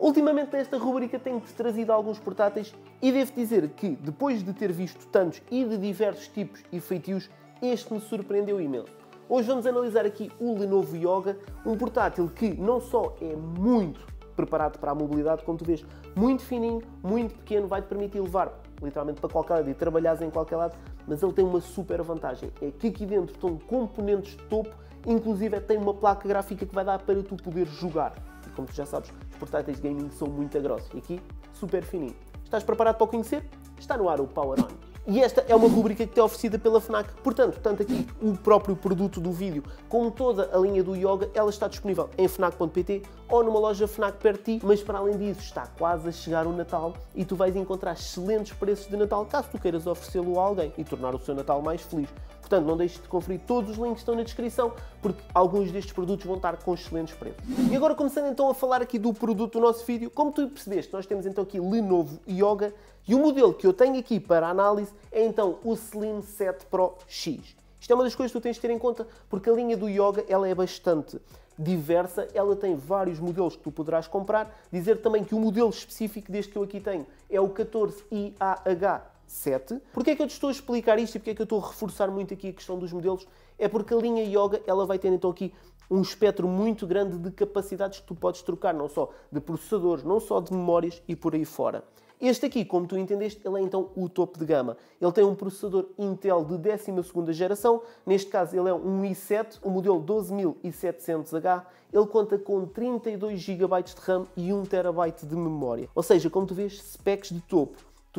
Ultimamente, esta rubrica tenho-te trazido alguns portáteis e devo dizer que, depois de ter visto tantos e de diversos tipos e feitios, este me surpreendeu imenso. Hoje vamos analisar aqui o Lenovo Yoga, um portátil que não só é muito preparado para a mobilidade, como tu vês, muito fininho, muito pequeno, vai-te permitir levar literalmente para qualquer lado e trabalhares em qualquer lado, mas ele tem uma super vantagem, é que aqui dentro estão componentes de topo, inclusive tem uma placa gráfica que vai dar para tu poder jogar. E como tu já sabes, portáteis de gaming são muito grossos. E aqui, super fininho. Estás preparado para o conhecer? Está no ar o Power On. E esta é uma rubrica que é oferecida pela FNAC. Portanto, tanto aqui o próprio produto do vídeo como toda a linha do yoga, ela está disponível em fnac.pt ou numa loja FNAC perto de ti. Mas para além disso, está quase a chegar o Natal e tu vais encontrar excelentes preços de Natal caso tu queiras oferecê-lo a alguém e tornar o seu Natal mais feliz. Portanto, não deixe de conferir todos os links que estão na descrição, porque alguns destes produtos vão estar com excelentes preços. E agora começando então a falar aqui do produto do nosso vídeo, como tu percebeste, nós temos então aqui Lenovo Yoga e o modelo que eu tenho aqui para análise é então o Slim 7 Pro X. Isto é uma das coisas que tu tens de ter em conta, porque a linha do Yoga ela é bastante diversa, ela tem vários modelos que tu poderás comprar. Dizer também que o modelo específico deste que eu aqui tenho é o 14IAH 7. Porquê é que eu te estou a explicar isto e porquê é que eu estou a reforçar muito aqui a questão dos modelos? É porque a linha yoga ela vai ter então aqui um espectro muito grande de capacidades que tu podes trocar, não só de processadores, não só de memórias e por aí fora. Este aqui, como tu entendeste, ele é então o topo de gama. Ele tem um processador Intel de 12 geração, neste caso ele é um i7, o modelo 12700H. Ele conta com 32 GB de RAM e 1 TB de memória. Ou seja, como tu vês, specs de topo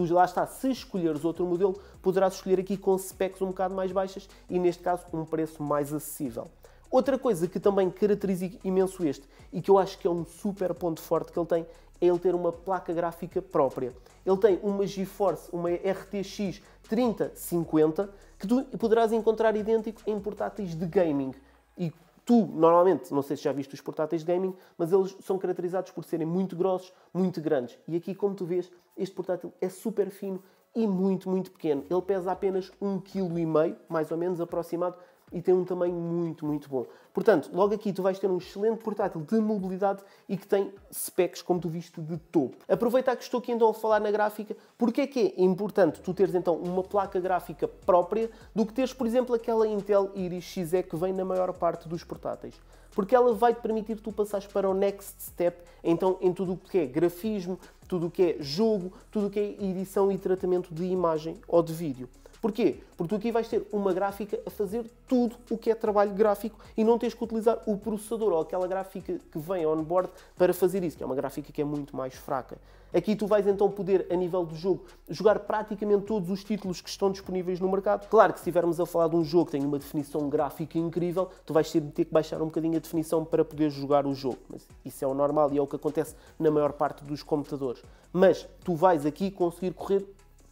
tu lá está, se escolheres outro modelo, poderás escolher aqui com specs um bocado mais baixas e neste caso um preço mais acessível. Outra coisa que também caracteriza imenso este e que eu acho que é um super ponto forte que ele tem é ele ter uma placa gráfica própria. Ele tem uma GeForce, uma RTX 3050 que tu poderás encontrar idêntico em portáteis de gaming. E tu, normalmente, não sei se já viste os portáteis de gaming, mas eles são caracterizados por serem muito grossos, muito grandes. E aqui, como tu vês, este portátil é super fino e muito, muito pequeno. Ele pesa apenas 1,5 kg, mais ou menos, aproximado, e tem um tamanho muito, muito bom. Portanto, logo aqui tu vais ter um excelente portátil de mobilidade e que tem specs, como tu viste, de topo. Aproveitar que estou aqui então a falar na gráfica, porque é que é importante tu teres então uma placa gráfica própria do que teres, por exemplo, aquela Intel Iris Xe que vem na maior parte dos portáteis. Porque ela vai-te permitir tu passares para o next step, então em tudo o que é grafismo, tudo o que é jogo, tudo o que é edição e tratamento de imagem ou de vídeo. Porquê? Porque tu aqui vais ter uma gráfica a fazer tudo o que é trabalho gráfico e não tens que utilizar o processador ou aquela gráfica que vem on-board para fazer isso, que é uma gráfica que é muito mais fraca. Aqui tu vais então poder, a nível do jogo, jogar praticamente todos os títulos que estão disponíveis no mercado. Claro que se estivermos a falar de um jogo que tem uma definição gráfica incrível, tu vais ter que baixar um bocadinho a definição para poder jogar o jogo, mas isso é o normal e é o que acontece na maior parte dos computadores. Mas tu vais aqui conseguir correr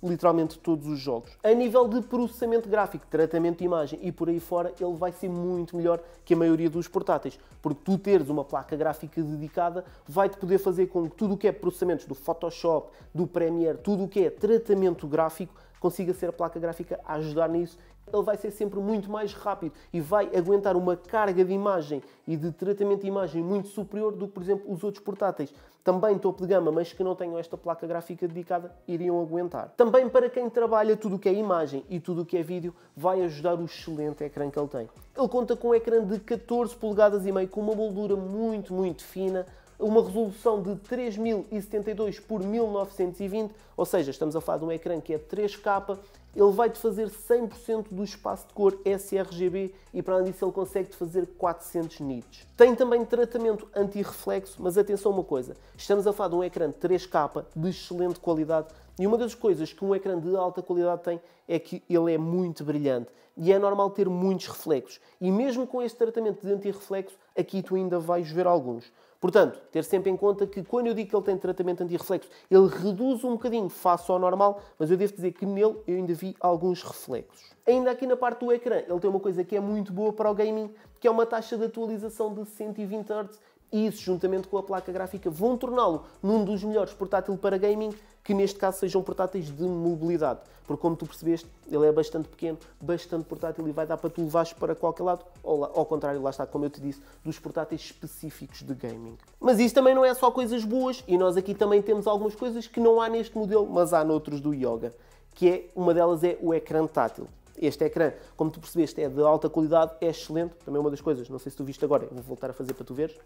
literalmente todos os jogos. A nível de processamento gráfico, tratamento de imagem e por aí fora, ele vai ser muito melhor que a maioria dos portáteis, porque tu teres uma placa gráfica dedicada vai-te poder fazer com que tudo o que é processamentos do Photoshop, do Premiere, tudo o que é tratamento gráfico consiga ser a placa gráfica a ajudar nisso, ele vai ser sempre muito mais rápido e vai aguentar uma carga de imagem e de tratamento de imagem muito superior do que, por exemplo, os outros portáteis, também topo de gama, mas que não tenham esta placa gráfica dedicada, iriam aguentar. Também para quem trabalha tudo o que é imagem e tudo o que é vídeo, vai ajudar o excelente ecrã que ele tem. Ele conta com um ecrã de 14 polegadas e meio, com uma moldura muito, muito fina, uma resolução de 3072 por 1920, ou seja, estamos a falar de um ecrã que é 3K, ele vai-te fazer 100% do espaço de cor sRGB e para além disso ele consegue te fazer 400 nits. Tem também tratamento anti-reflexo, mas atenção uma coisa, estamos a falar de um ecrã 3K de excelente qualidade, e uma das coisas que um ecrã de alta qualidade tem é que ele é muito brilhante e é normal ter muitos reflexos. E mesmo com este tratamento de antirreflexo, aqui tu ainda vais ver alguns. Portanto, ter sempre em conta que quando eu digo que ele tem tratamento antirreflexo, ele reduz um bocadinho face ao normal, mas eu devo dizer que nele eu ainda vi alguns reflexos. Ainda aqui na parte do ecrã, ele tem uma coisa que é muito boa para o gaming, que é uma taxa de atualização de 120 Hz, e isso, juntamente com a placa gráfica, vão torná-lo num dos melhores portátil para gaming que neste caso sejam portáteis de mobilidade, porque como tu percebeste, ele é bastante pequeno, bastante portátil e vai dar para tu levares para qualquer lado, ou lá, ao contrário, lá está, como eu te disse, dos portáteis específicos de gaming. Mas isto também não é só coisas boas, e nós aqui também temos algumas coisas que não há neste modelo, mas há noutros do Yoga, que é, uma delas é o ecrã tátil. Este ecrã, como tu percebeste, é de alta qualidade, é excelente, também uma das coisas, não sei se tu viste agora, vou voltar a fazer para tu ver,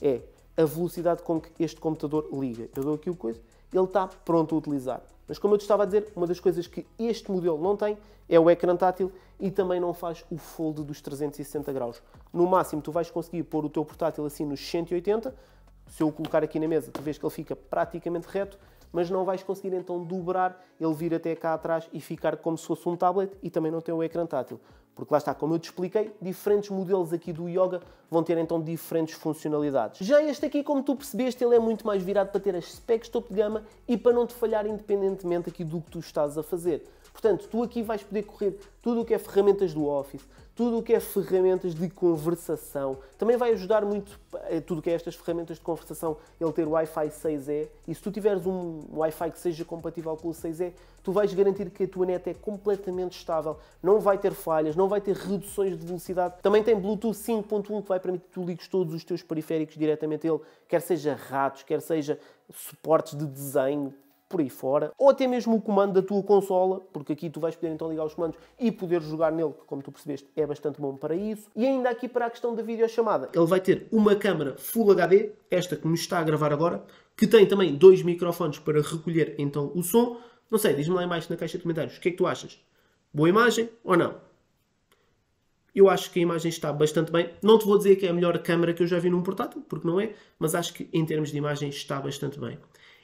é a velocidade com que este computador liga. Eu dou aqui o coisa, ele está pronto a utilizar. Mas como eu te estava a dizer, uma das coisas que este modelo não tem é o ecrã tátil e também não faz o fold dos 360 graus. No máximo, tu vais conseguir pôr o teu portátil assim nos 180, se eu o colocar aqui na mesa, tu vês que ele fica praticamente reto, mas não vais conseguir então dobrar, ele vir até cá atrás e ficar como se fosse um tablet e também não tem o ecrã tátil. Porque lá está, como eu te expliquei, diferentes modelos aqui do yoga vão ter então diferentes funcionalidades. Já este aqui, como tu percebeste, ele é muito mais virado para ter as specs top de gama e para não te falhar independentemente aqui do que tu estás a fazer. Portanto, tu aqui vais poder correr tudo o que é ferramentas do Office, tudo o que é ferramentas de conversação. Também vai ajudar muito eh, tudo o que é estas ferramentas de conversação, ele ter Wi-Fi 6E. E se tu tiveres um Wi-Fi que seja compatível com o 6E, tu vais garantir que a tua net é completamente estável, não vai ter falhas, não vai ter reduções de velocidade. Também tem Bluetooth 5.1 que vai permitir que tu ligues todos os teus periféricos diretamente a ele, quer seja ratos, quer seja suportes de desenho, por aí fora, ou até mesmo o comando da tua consola, porque aqui tu vais poder então ligar os comandos e poder jogar nele, que como tu percebeste é bastante bom para isso. E ainda aqui para a questão da videochamada, ele vai ter uma câmera Full HD, esta que me está a gravar agora, que tem também dois microfones para recolher então o som. Não sei, diz-me lá embaixo na caixa de comentários, o que é que tu achas? Boa imagem ou não? Eu acho que a imagem está bastante bem. Não te vou dizer que é a melhor câmera que eu já vi num portátil, porque não é, mas acho que em termos de imagem está bastante bem.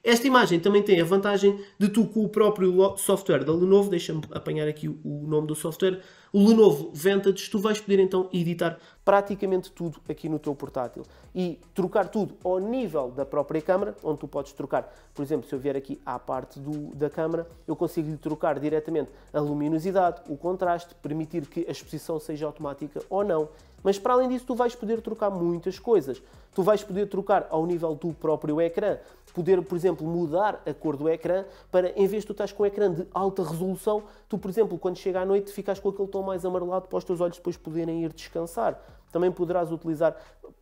Esta imagem também tem a vantagem de tu com o próprio software da Lenovo, deixa-me apanhar aqui o nome do software, o Lenovo Vantage, tu vais poder então editar praticamente tudo aqui no teu portátil e trocar tudo ao nível da própria câmara, onde tu podes trocar, por exemplo, se eu vier aqui à parte do, da câmara, eu consigo lhe trocar diretamente a luminosidade, o contraste, permitir que a exposição seja automática ou não. Mas para além disso, tu vais poder trocar muitas coisas. Tu vais poder trocar ao nível do próprio ecrã, poder, por exemplo, mudar a cor do ecrã para, em vez de tu estás com o ecrã de alta resolução, tu, por exemplo, quando chega à noite, ficas com aquele tom mais amarelado para os teus olhos depois poderem ir descansar. Também poderás utilizar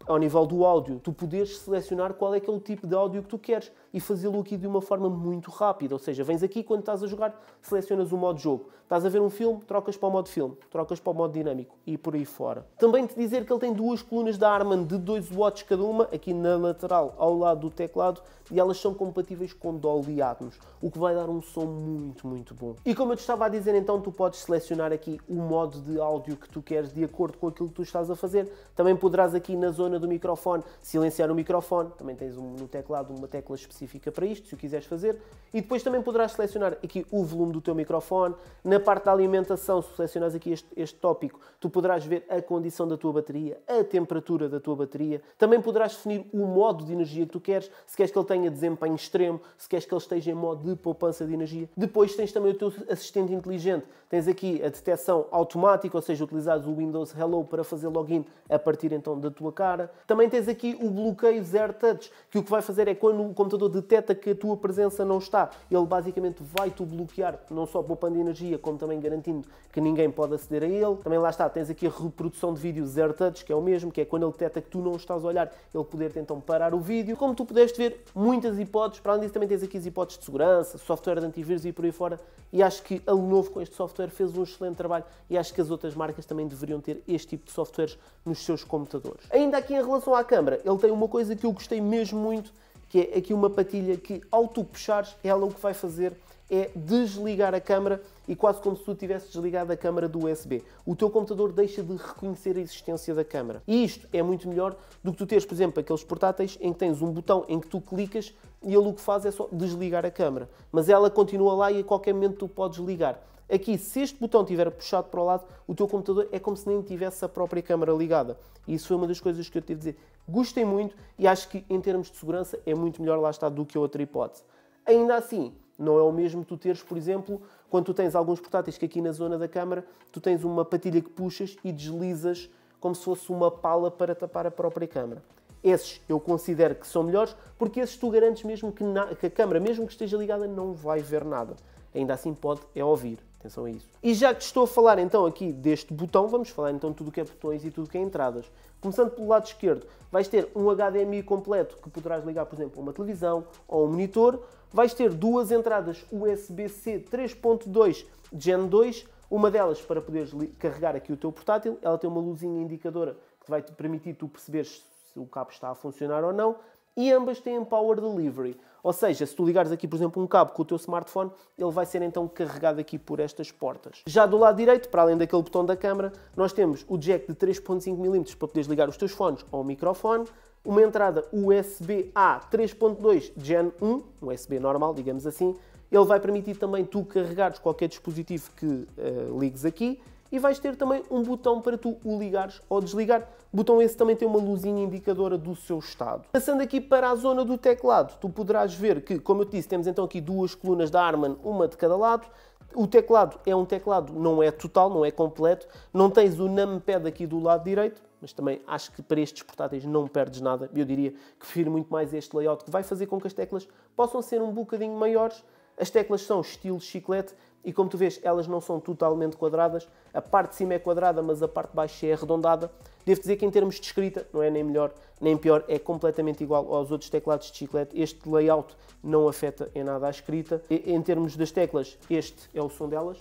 ao nível do áudio, tu podes selecionar qual é aquele tipo de áudio que tu queres e fazê-lo aqui de uma forma muito rápida. Ou seja, vens aqui quando estás a jogar, selecionas o modo jogo. Estás a ver um filme, trocas para o modo filme, trocas para o modo dinâmico e por aí fora. Também te dizer que ele tem duas colunas da Arman de 2 watts cada uma, aqui na lateral ao lado do teclado, e elas são compatíveis com Dolby Atmos, o que vai dar um som muito, muito bom. E como eu te estava a dizer, então tu podes selecionar aqui o modo de áudio que tu queres de acordo com aquilo que tu estás a fazer. Também poderás aqui na zona do microfone, silenciar o microfone, também tens um, no teclado uma tecla específica para isto, se o quiseres fazer, e depois também poderás selecionar aqui o volume do teu microfone, na parte da alimentação, se selecionares aqui este, este tópico, tu poderás ver a condição da tua bateria, a temperatura da tua bateria, também poderás definir o modo de energia que tu queres, se queres que ele tenha desempenho extremo, se queres que ele esteja em modo de poupança de energia. Depois tens também o teu assistente inteligente, Tens aqui a detecção automática, ou seja, utilizares o Windows Hello para fazer login a partir então da tua cara. Também tens aqui o bloqueio Zero Touch, que o que vai fazer é quando o computador detecta que a tua presença não está, ele basicamente vai-te bloquear, não só poupando energia, como também garantindo que ninguém pode aceder a ele. Também lá está, tens aqui a reprodução de vídeo Zero Touch, que é o mesmo, que é quando ele detecta que tu não estás a olhar, ele poder então parar o vídeo. Como tu pudeste ver, muitas hipóteses, para além disso também tens aqui as hipóteses de segurança, software de antivírus e por aí fora, e acho que a Lenovo com este software software fez um excelente trabalho e acho que as outras marcas também deveriam ter este tipo de softwares nos seus computadores. Ainda aqui em relação à câmera, ele tem uma coisa que eu gostei mesmo muito, que é aqui uma patilha que ao tu puxares, ela o que vai fazer é desligar a câmera e quase como se tu tivesse desligado a câmera do USB. O teu computador deixa de reconhecer a existência da câmera. E isto é muito melhor do que tu teres, por exemplo, aqueles portáteis em que tens um botão em que tu clicas e ele o que faz é só desligar a câmera. Mas ela continua lá e a qualquer momento tu podes ligar. Aqui, é se este botão estiver puxado para o lado, o teu computador é como se nem tivesse a própria câmara ligada. E isso foi uma das coisas que eu te devo dizer. Gostei muito e acho que, em termos de segurança, é muito melhor lá estar do que a outra hipótese. Ainda assim, não é o mesmo tu teres, por exemplo, quando tu tens alguns portáteis que aqui na zona da câmara, tu tens uma patilha que puxas e deslizas como se fosse uma pala para tapar a própria câmara. Esses eu considero que são melhores, porque esses tu garantes mesmo que, na, que a câmara, mesmo que esteja ligada, não vai ver nada. Ainda assim pode é ouvir. Atenção a isso. E já que estou a falar então aqui deste botão, vamos falar então de tudo que é botões e tudo que é entradas. Começando pelo lado esquerdo, vais ter um HDMI completo que poderás ligar, por exemplo, a uma televisão ou um monitor. Vais ter duas entradas USB-C 3.2 Gen 2, uma delas para poderes carregar aqui o teu portátil. Ela tem uma luzinha indicadora que vai te permitir tu perceberes se o cabo está a funcionar ou não e ambas têm Power Delivery. Ou seja, se tu ligares aqui, por exemplo, um cabo com o teu smartphone, ele vai ser então carregado aqui por estas portas. Já do lado direito, para além daquele botão da câmara, nós temos o jack de 3.5mm para poderes ligar os teus fones ao microfone, uma entrada USB-A 3.2 Gen 1, USB normal, digamos assim, ele vai permitir também tu carregares qualquer dispositivo que uh, ligues aqui e vais ter também um botão para tu o ligares ou desligar. botão esse também tem uma luzinha indicadora do seu estado. Passando aqui para a zona do teclado, tu poderás ver que, como eu te disse, temos então aqui duas colunas da Arman, uma de cada lado. O teclado é um teclado, não é total, não é completo. Não tens o numpad aqui do lado direito, mas também acho que para estes portáteis não perdes nada. Eu diria que prefiro muito mais este layout, que vai fazer com que as teclas possam ser um bocadinho maiores. As teclas são estilo chiclete, e como tu vês, elas não são totalmente quadradas. A parte de cima é quadrada, mas a parte de baixo é arredondada. Devo dizer que em termos de escrita, não é nem melhor nem pior, é completamente igual aos outros teclados de chiclete. Este layout não afeta em nada a escrita. E, em termos das teclas, este é o som delas.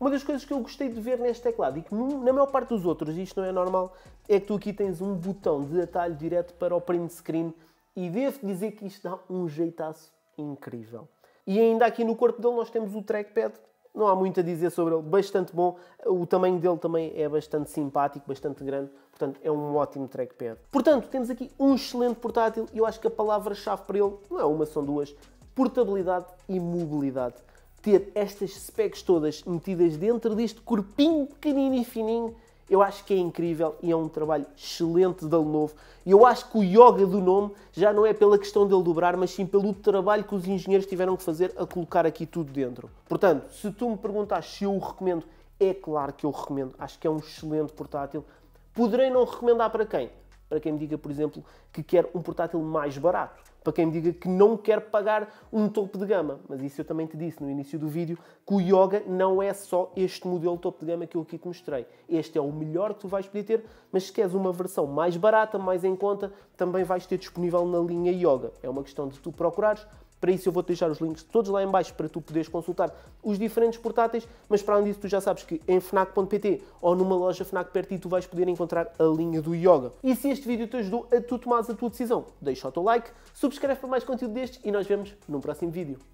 Uma das coisas que eu gostei de ver neste teclado e que na maior parte dos outros isto não é normal, é que tu aqui tens um botão de atalho direto para o print screen e devo dizer que isto dá um jeitaço incrível. E ainda aqui no corpo dele nós temos o trackpad. Não há muito a dizer sobre ele, bastante bom. O tamanho dele também é bastante simpático, bastante grande. Portanto, é um ótimo trackpad. Portanto, temos aqui um excelente portátil e eu acho que a palavra-chave para ele, não é uma, são duas, portabilidade e mobilidade. Ter estas specs todas metidas dentro deste corpinho pequenino e fininho eu acho que é incrível e é um trabalho excelente de novo. E eu acho que o yoga do nome já não é pela questão dele dobrar, mas sim pelo trabalho que os engenheiros tiveram que fazer a colocar aqui tudo dentro. Portanto, se tu me perguntas se eu o recomendo, é claro que eu o recomendo. Acho que é um excelente portátil. Poderei não recomendar para quem? Para quem me diga, por exemplo, que quer um portátil mais barato para quem me diga que não quer pagar um topo de gama. Mas isso eu também te disse no início do vídeo, que o yoga não é só este modelo topo de gama que eu aqui te mostrei. Este é o melhor que tu vais poder ter, mas se queres uma versão mais barata, mais em conta, também vais ter disponível na linha yoga. É uma questão de tu procurares, para isso eu vou deixar os links todos lá em baixo para tu poderes consultar os diferentes portáteis, mas para além disso tu já sabes que em fnac.pt ou numa loja Fnac perto de ti tu vais poder encontrar a linha do yoga. E se este vídeo te ajudou a tu tomares a tua decisão, deixa o teu like, subscreve para mais conteúdo deste e nós vemos no próximo vídeo.